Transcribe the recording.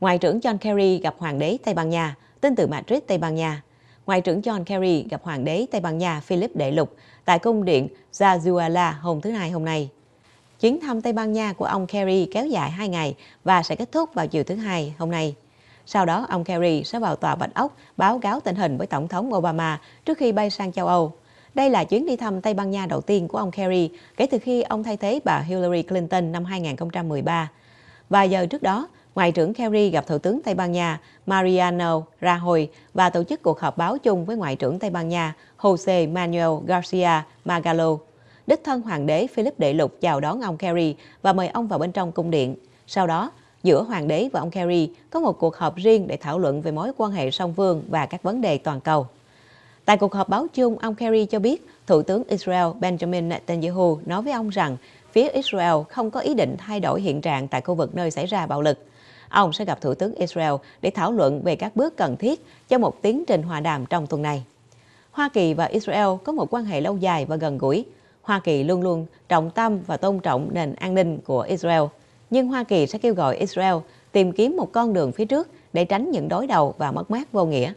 Ngoại trưởng John Kerry gặp Hoàng đế Tây Ban Nha, tin từ Madrid, Tây Ban Nha. Ngoại trưởng John Kerry gặp Hoàng đế Tây Ban Nha Philip Đệ Lục tại cung điện Zazuala hôm thứ Hai hôm nay. Chuyến thăm Tây Ban Nha của ông Kerry kéo dài 2 ngày và sẽ kết thúc vào chiều thứ Hai hôm nay. Sau đó, ông Kerry sẽ vào tòa Bạch Ốc báo cáo tình hình với Tổng thống Obama trước khi bay sang châu Âu. Đây là chuyến đi thăm Tây Ban Nha đầu tiên của ông Kerry kể từ khi ông thay thế bà Hillary Clinton năm 2013. Vài giờ trước đó, Ngoại trưởng Kerry gặp Thủ tướng Tây Ban Nha Mariano Rajoy và tổ chức cuộc họp báo chung với Ngoại trưởng Tây Ban Nha Jose Manuel Garcia Magalo. Đích thân Hoàng đế Philip Đệ Lục chào đón ông Kerry và mời ông vào bên trong cung điện. Sau đó, giữa Hoàng đế và ông Kerry có một cuộc họp riêng để thảo luận về mối quan hệ song phương và các vấn đề toàn cầu. Tại cuộc họp báo chung, ông Kerry cho biết Thủ tướng Israel Benjamin Netanyahu nói với ông rằng phía Israel không có ý định thay đổi hiện trạng tại khu vực nơi xảy ra bạo lực ông sẽ gặp Thủ tướng Israel để thảo luận về các bước cần thiết cho một tiến trình hòa đàm trong tuần này. Hoa Kỳ và Israel có một quan hệ lâu dài và gần gũi. Hoa Kỳ luôn luôn trọng tâm và tôn trọng nền an ninh của Israel. Nhưng Hoa Kỳ sẽ kêu gọi Israel tìm kiếm một con đường phía trước để tránh những đối đầu và mất mát vô nghĩa.